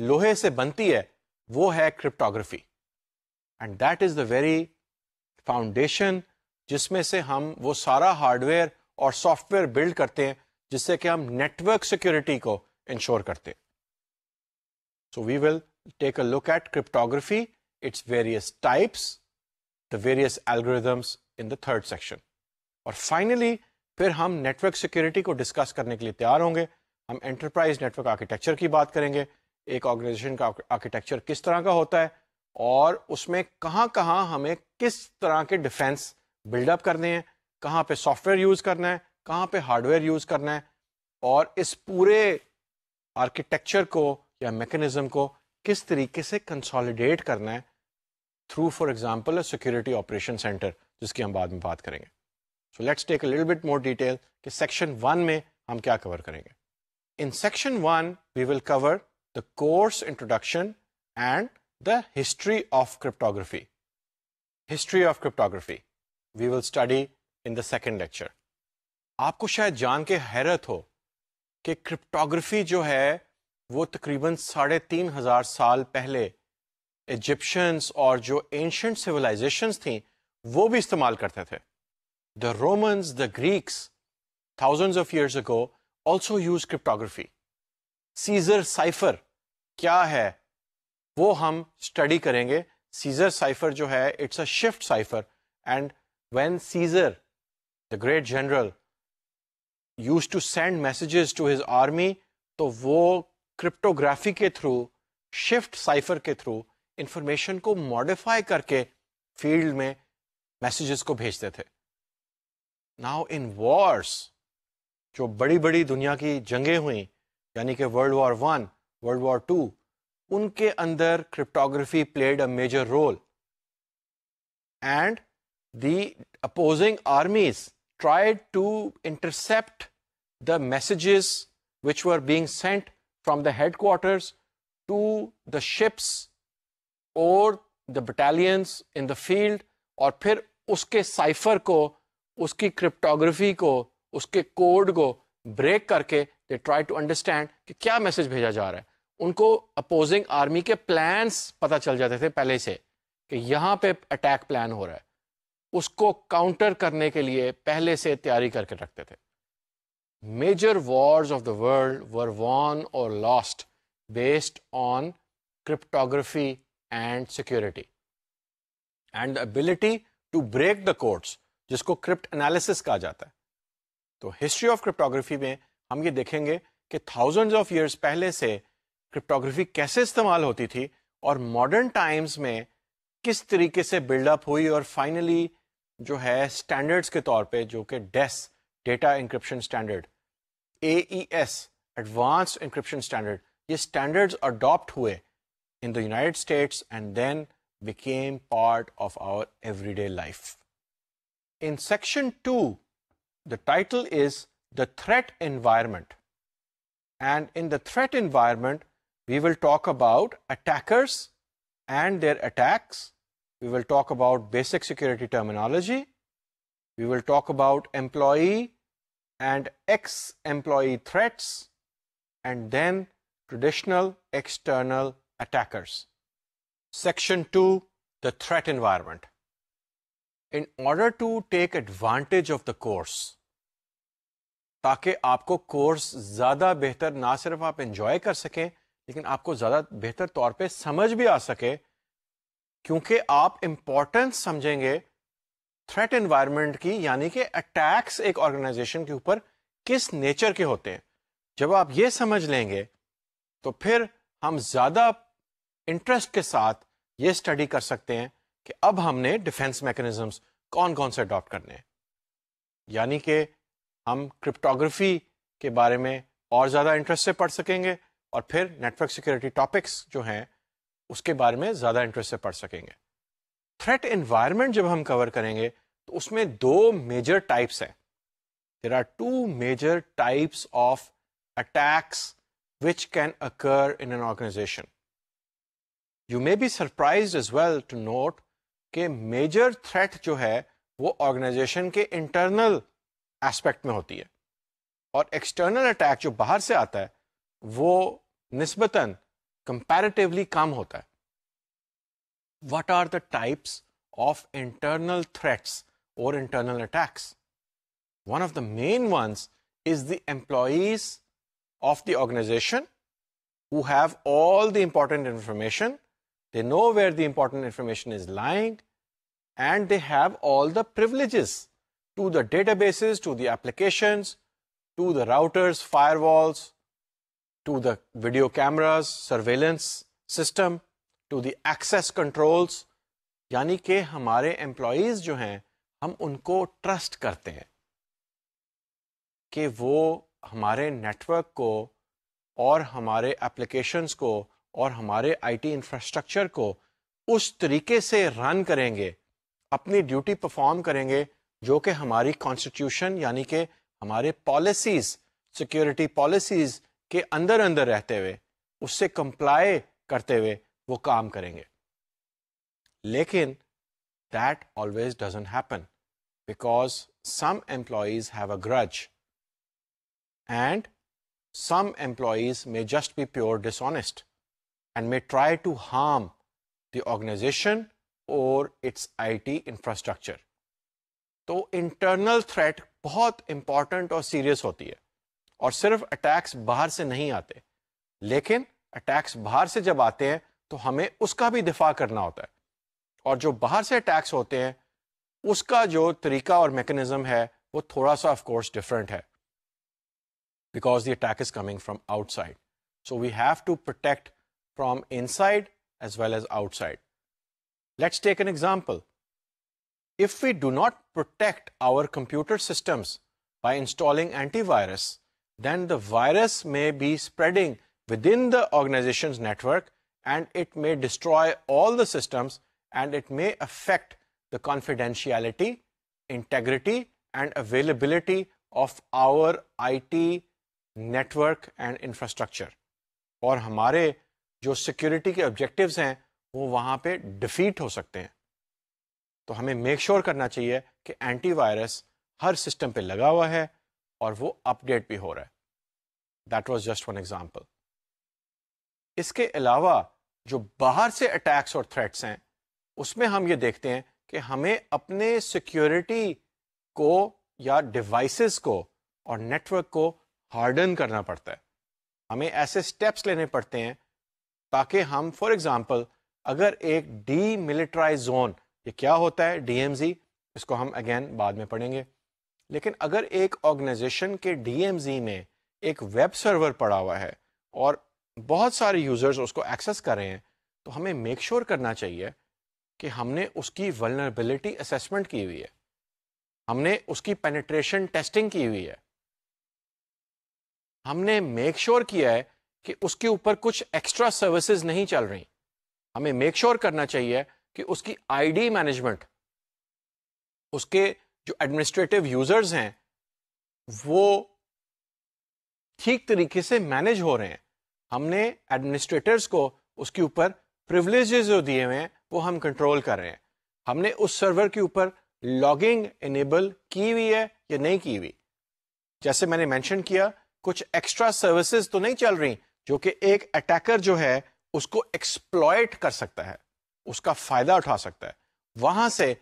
लोहे से बनती है वो है cryptography and that is the very foundation जिसमें से हम वो सारा हार्डवेयर और सॉफ्टवेयर बिल्ड करते हैं जिससे कि हम नेटवर्क सिक्योरिटी को इंश्योर करते हैं So we will take a look at cryptography, its various types, the various algorithms in the third section. और फाइनली फिर हम नेटवर्क सिक्योरिटी को डिस्कस करने के लिए तैयार होंगे हम एंटरप्राइज नेटवर्क आर्किटेक्चर की बात करेंगे एक ऑर्गेनाइजेशन का आर्किटेक्चर किस तरह का होता है और उसमें कहाँ कहाँ हमें किस तरह के डिफेंस बिल्डअप करने हैं कहाँ पे सॉफ्टवेयर यूज़ करना है कहाँ पे हार्डवेयर यूज़ करना है और इस पूरे आर्किटेक्चर को या मेकनिज़म को किस तरीके से कंसोलिडेट करना है through for example security operation centre जिसकी हम बाद में बात करेंगे so let's take little bit more detail कि सेक्शन वन में हम क्या कवर करेंगे in section one we will cover the course introduction and the history of cryptography. History of cryptography. We will study in the second lecture. आपको शायद जान के हैरत हो कि क्रिप्टोग्राफी जो है वो तकरीबन साढ़े तीन हज़ार साल पहले इजिप्शियंस और जो एंशंट सिविलाइजेशंस थी वो भी इस्तेमाल करते थे the Romans the Greeks thousands of years ago also use cryptography Caesar cipher क्या है वो हम स्टडी करेंगे सीजर साइफर जो है it's a shift cipher and when Caesar the great general use to send messages to his army तो वो cryptography के थ्रू शिफ्ट साइफर के थ्रू इंफॉर्मेशन को मॉडिफाई करके फील्ड में मैसेजेस को भेजते थे नाउ इन वॉर्स जो बड़ी बड़ी दुनिया की जंगें हुई यानी कि world war one world war two उनके अंदर cryptography played a major role and the opposing armies tried to intercept the messages which were being sent from the headquarters to the ships or the battalions in the field और फिर उसके cipher को उसकी cryptography को उसके code को break करके they try to understand कि क्या मैसेज भेजा जा रहा है उनको अपोजिंग आर्मी के प्लान्स पता चल जाते थे पहले से कि यहां पे अटैक प्लान हो रहा है उसको काउंटर करने के लिए पहले से तैयारी करके रखते थे major wars of the world were won और lost based on cryptography and security and ability to break the codes जिसको क्रिप्ट एनालिसिस कहा जाता है तो हिस्ट्री ऑफ क्रिप्टोग्राफी में हम ये देखेंगे कि थाउजेंड ऑफ ईयर्स पहले से क्रिप्टोग्राफी कैसे इस्तेमाल होती थी और मॉडर्न टाइम्स में किस तरीके से बिल्डअप हुई और फाइनली जो है स्टैंडर्ड्स के तौर पे जो कि DES data encryption standard A S advance encryption standard ये स्टैंडर्ड्स अडॉप्ट हुए in the United States and then became part of our everyday life. In section 2, the title is The Threat Environment. And in the threat environment, we will talk about attackers and their attacks. We will talk about basic security terminology. We will talk about employee and ex-employee threats and then traditional external attackers. Section 2, the threat environment. In order to take advantage of the course, ताकि आपको course ज़्यादा बेहतर ना सिर्फ आप enjoy कर सकें लेकिन आपको ज़्यादा बेहतर तौर पे समझ भी आ सके क्योंकि आप इम्पोर्टेंस समझेंगे थ्रेट इन्वायरमेंट की यानी कि अटैक्स एक ऑर्गेनाइजेशन के ऊपर किस नेचर के होते हैं जब आप ये समझ लेंगे तो फिर हम ज़्यादा इंटरेस्ट के साथ ये स्टडी कर सकते हैं कि अब हमने डिफेंस मैकेनिज्म्स कौन कौन से अडॉप्ट करने हैं यानी कि हम क्रिप्टोग्राफी के बारे में और ज़्यादा इंटरेस्ट से पढ़ सकेंगे और फिर नेटवर्क सिक्योरिटी टॉपिक्स जो हैं उसके बारे में ज़्यादा इंटरेस्ट से पढ़ सकेंगे थ्रेट इन्वायरमेंट जब हम कवर करेंगे तो उसमें दो मेजर टाइप्स हैं there are two major types of attacks which can occur in an organization. You may be surprised as well to note कि major threat जो है वो organization के internal aspect में होती है और external attack जो बाहर से आता है वो निस्बतन comparatively, कम होता है what are the types of internal threats or internal attacks? One of the main ones is the employees of the organization who have all the important information. They know where the important information is lying and they have all the privileges to the databases, to the applications, to the routers, firewalls, to the video cameras, surveillance system, to the access controls, यानी कि हमारे employees जो हैं हम उनको trust करते हैं कि वो हमारे नेटवर्क को और हमारे एप्लीकेशंस को और हमारे आईटी इंफ्रास्ट्रक्चर को उस तरीके से रन करेंगे अपनी ड्यूटी परफॉर्म करेंगे जो कि हमारी कॉन्स्टिट्यूशन यानी कि हमारे पॉलिसीज़ सिक्योरिटी पॉलिसीज़ के अंदर अंदर रहते हुए उससे कंप्लाई करते हुए वो काम करेंगे लेकिन that always doesn't happen because some employees have a grudge and some employees may just be pure dishonest and may try to harm the organization or its IT infrastructure. तो इंटरनल थ्रेट बहुत important और serious होती है और सिर्फ attacks बाहर से नहीं आते लेकिन अटैक्स बाहर से जब आते हैं तो हमें उसका भी दिफा करना होता है और जो बाहर से अटैक्स होते हैं उसका जो तरीका और मेकनिज़म है वो थोड़ा सा ऑफकोर्स डिफरेंट है because the attack is coming from outside so we have to protect from inside as well as outside let's take an example if we do not protect our computer systems by installing antivirus, then the virus may be spreading within the organization's network and it may destroy all the systems and it may affect the confidentiality, integrity and availability of our IT network and infrastructure. और हमारे जो security के objectives हैं वो वहाँ पे defeat हो सकते हैं तो हमें मेक श्योर sure करना चाहिए कि एंटीवायरस हर सिस्टम पे लगा हुआ है और वो अपडेट भी हो रहा है that was just one example इसके अलावा जो बाहर से अटैक्स और थ्रेट्स हैं उसमें हम ये देखते हैं कि हमें अपने सिक्योरिटी को या डिवाइस को और नेटवर्क को हार्डन करना पड़ता है हमें ऐसे स्टेप्स लेने पड़ते हैं ताकि हम फॉर एग्ज़ाम्पल अगर एक डी मिलिट्राइज जोन ये क्या होता है डीएमजी इसको हम अगेन बाद में पढ़ेंगे लेकिन अगर एक ऑर्गेनाइजेशन के डीएमजी में एक वेब सर्वर पड़ा हुआ है और बहुत सारे यूज़र्स उसको एक्सेस कर रहे हैं तो हमें मेक श्योर sure करना चाहिए कि हमने उसकी वलनरेबिलिटी असेसमेंट की हुई है हमने उसकी पेनिट्रेशन टेस्टिंग की हुई है हमने मेक श्योर sure किया है कि उसके ऊपर कुछ एक्स्ट्रा सर्विसेज नहीं चल रही हमें मेक श्योर sure करना चाहिए कि उसकी आईडी मैनेजमेंट उसके जो एडमिनिस्ट्रेटिव यूजर्स हैं वो ठीक तरीके से मैनेज हो रहे हैं हमने एडमिनिस्ट्रेटर्स को उसके ऊपर प्रिवलेजेस जो दिए हुए हैं वो हम कंट्रोल कर रहे हैं हमने उस सर्वर के ऊपर लॉगिंग इनेबल की हुई है या नहीं की हुई जैसे मैंने मेंशन किया कुछ एक्स्ट्रा सर्विसेज तो नहीं चल रही जो कि एक अटैकर जो है उसको एक्सप्लॉयट कर सकता है उसका फायदा उठा सकता है वहां से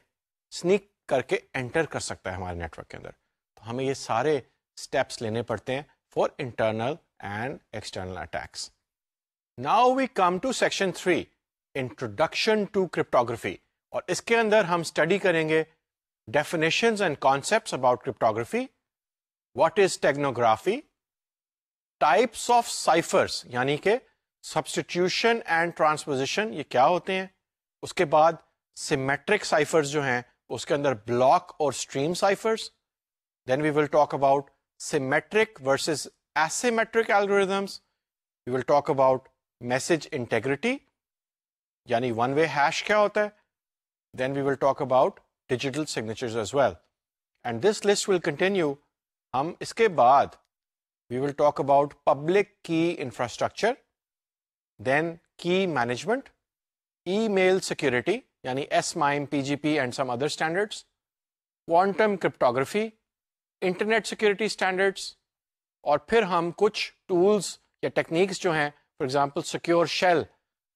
स्निक करके एंटर कर सकता है हमारे नेटवर्क के अंदर तो हमें ये सारे स्टेप्स लेने पड़ते हैं for internal and external attacks now we come to section three introduction to cryptography और इसके अंदर हम स्टडी करेंगे definition and concept about cryptography what is steganography types of ciphers यानी के सब्सटीट्यूशन एंड ट्रांसपोजिशन ये क्या होते हैं उसके बाद सिमेट्रिक ciphers जो हैं उसके अंदर ब्लॉक और stream ciphers then we will talk about symmetric versus asymmetric algorithms we will talk about message integrity यानी वन वे हैश क्या होता then we will talk about digital signatures as well. And this list will continue. हम इसके बाद we will talk about public key infrastructure, then key management, email security, यानी S MIME P and some other standards quantum cryptography internet security standards और फिर हम कुछ tools या techniques जो हैं फॉर एग्जांपल सिक्योर शेल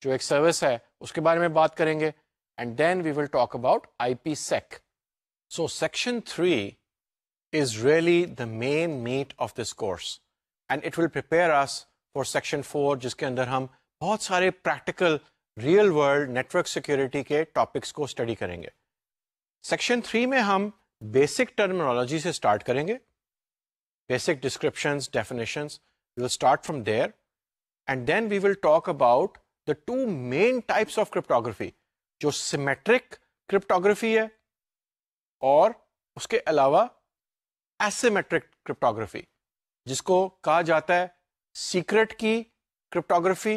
जो एक सर्विस है उसके बारे में बात करेंगे and then we will talk about IP sec so section three is really the main meat of this course and it will prepare us for section four जिसके अंदर हम बहुत सारे practical real world network security के topics को study करेंगे सेक्शन थ्री में हम बेसिक टर्मिनोलॉजी से स्टार्ट करेंगे basic descriptions definitions we will start from there and then we will talk about the two main types of cryptography जो सिमेट्रिक क्रिप्टोग्राफी है और उसके अलावा एसिमेट्रिक क्रिप्टोग्राफी जिसको कहा जाता है secret key cryptography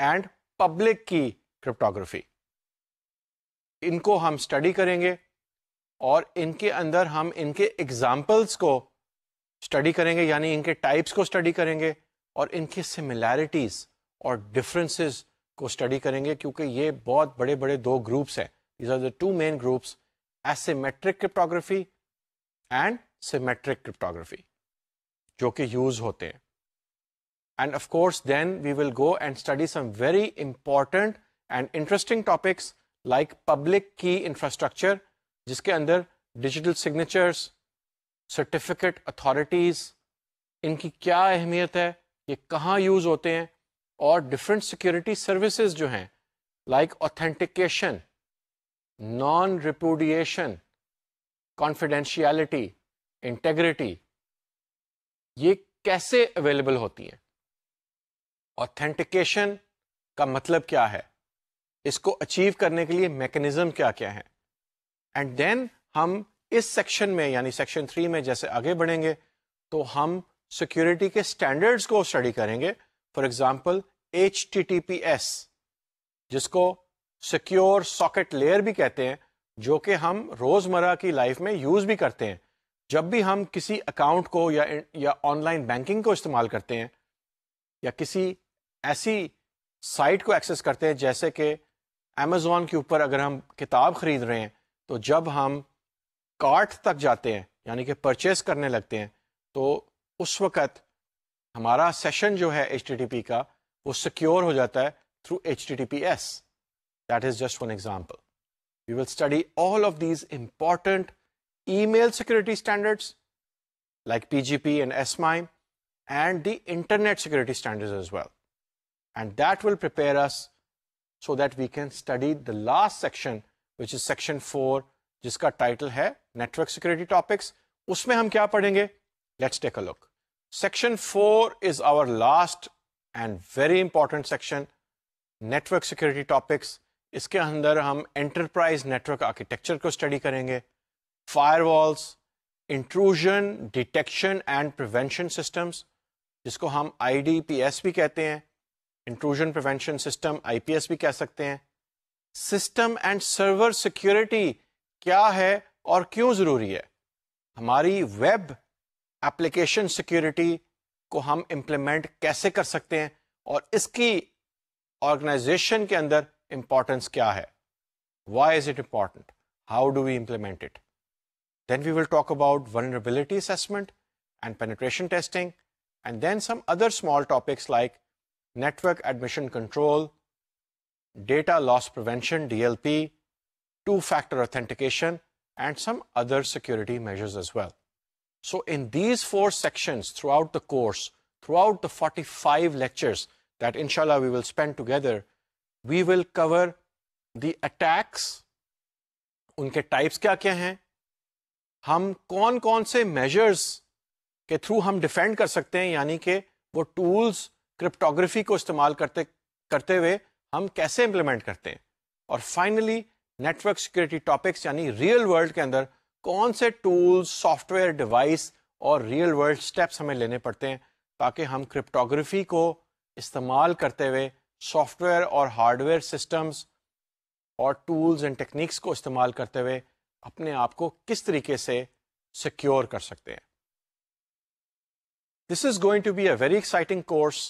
and public key cryptography इनको हम स्टडी करेंगे और इनके अंदर हम इनके एग्जाम्पल्स को स्टडी करेंगे यानी इनके टाइप्स को स्टडी करेंगे और इनकी सिमिलैरिटीज़ और डिफरेंसेस को स्टडी करेंगे क्योंकि ये बहुत बड़े बड़े दो ग्रुप्स हैं these are the two main groups asymmetric cryptography and symmetric cryptography जो कि यूज होते हैं And of course, then we will go and study some very important and interesting topics like public key infrastructure, जिसके अंदर digital signatures, certificate authorities, इनकी क्या अहमियत है ये कहाँ यूज़ होते हैं और डिफरेंट सिक्योरिटी सर्विसेज जो हैं like authentication non repudiation confidentiality integrity ये कैसे अवेलेबल होती हैं ऑथेंटिकेशन का मतलब क्या है इसको अचीव करने के लिए मैकेनिज्म क्या क्या है एंड देन हम इस सेक्शन में यानी सेक्शन थ्री में जैसे आगे बढ़ेंगे तो हम सिक्योरिटी के स्टैंडर्ड्स को स्टडी करेंगे फॉर एग्जांपल एच जिसको सिक्योर सॉकेट लेयर भी कहते हैं जो कि हम रोज़मर्रा की लाइफ में यूज़ भी करते हैं जब भी हम किसी अकाउंट को या या ऑनलाइन बैंकिंग को इस्तेमाल करते हैं या किसी ऐसी साइट को एक्सेस करते हैं जैसे कि अमेज़ोन के ऊपर अगर हम किताब ख़रीद रहे हैं तो जब हम कार्ट तक जाते हैं यानी कि परचेस करने लगते हैं तो उस वक़्त हमारा सेशन जो है एच का वो सिक्योर हो जाता है through H T T P S that is just one example we will study all of these important email security standards like PGP and SMIME and the internet security standards as well. and that will prepare us so that we can study the last section which is section 4 जिसका title है network security topics उसमें हम क्या पढ़ेंगे let's take a look section 4 is our last and very important section network security topics इसके अंदर हम enterprise network architecture को study करेंगे firewalls intrusion detection and prevention systems जिसको हम IDPS भी कहते हैं इंट्रूजन प्रिवेंशन सिस्टम आईपीएस भी कह सकते हैं सिस्टम एंड सर्वर सिक्योरिटी क्या है और क्यों ज़रूरी है हमारी वेब एप्लीकेशन सिक्योरिटी को हम इम्प्लीमेंट कैसे कर सकते हैं और इसकी ऑर्गेनाइजेशन के अंदर इम्पॉर्टेंस क्या है why is it important how do we implement it then we will talk about vulnerability assessment and penetration testing and then some other small topics like network admission control, data loss prevention, DLP, two-factor authentication, and some other security measures as well. So in these four sections throughout the course, throughout the 45 lectures that inshallah we will spend together, we will cover the attacks, Unke types kya kya hain? हम कौन कौन से measures के through हम defend कर सकते हैं यानी कि वो टूल्स क्रिप्टोग्राफी को इस्तेमाल करते करते हुए हम कैसे इम्प्लीमेंट करते हैं और फाइनली नेटवर्क सिक्योरिटी टॉपिक्स यानी रियल वर्ल्ड के अंदर कौन से टूल्स सॉफ्टवेयर डिवाइस और रियल वर्ल्ड स्टेप्स हमें लेने पड़ते हैं ताकि हम क्रिप्टोग्राफी को इस्तेमाल करते हुए सॉफ्टवेयर और हार्डवेयर सिस्टम्स और टूल्स एंड टेक्निक्स को इस्तेमाल करते हुए अपने आप को किस तरीके से सिक्योर कर सकते हैं this is going to be a very exciting course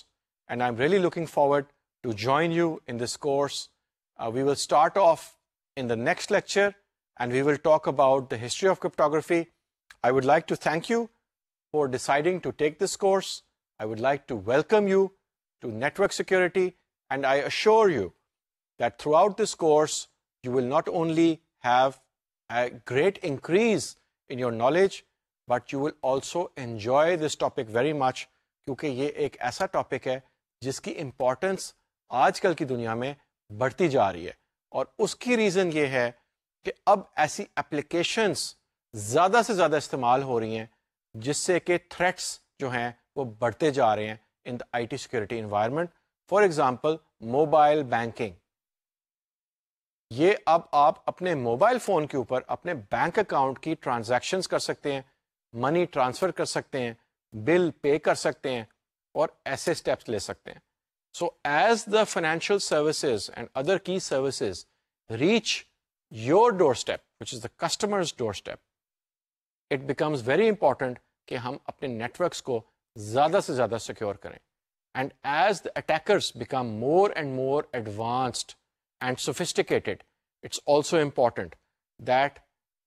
and I'm really looking forward to join you in this course. Uh, we will start off in the next lecture, and we will talk about the history of cryptography. I would like to thank you for deciding to take this course. I would like to welcome you to network security, and I assure you that throughout this course, you will not only have a great increase in your knowledge, but you will also enjoy this topic very much, क्योंकि ये एक ऐसा topic जिसकी importance आजकल की दुनिया में बढ़ती जा रही है और उसकी रीज़न ये है कि अब ऐसी एप्लीकेशंस ज़्यादा से ज़्यादा इस्तेमाल हो रही हैं जिससे कि थ्रेट्स जो हैं वो बढ़ते जा रहे हैं in the I T security environment for example mobile banking ये अब आप अपने मोबाइल फ़ोन के ऊपर अपने बैंक अकाउंट की ट्रांजेक्शन कर सकते हैं मनी ट्रांसफ़र कर सकते हैं बिल पे कर सकते हैं और ऐसे स्टेप्स ले सकते हैं so as the financial services and other key services reach your door step which is the customers door step it becomes very important कि हम अपने नेटवर्क्स को ज़्यादा से ज़्यादा सिक्योर करें and as the attackers become more and more advanced and sophisticated, it's also important that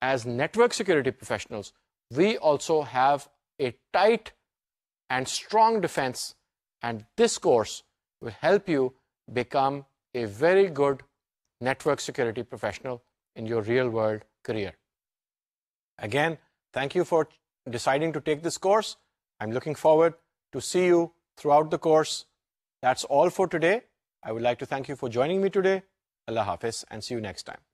as network security professionals, we also have a tight and strong defense. And this course will help you become a very good network security professional in your real world career. Again, thank you for deciding to take this course. I'm looking forward to see you throughout the course. That's all for today. I would like to thank you for joining me today. Allah Hafiz and see you next time.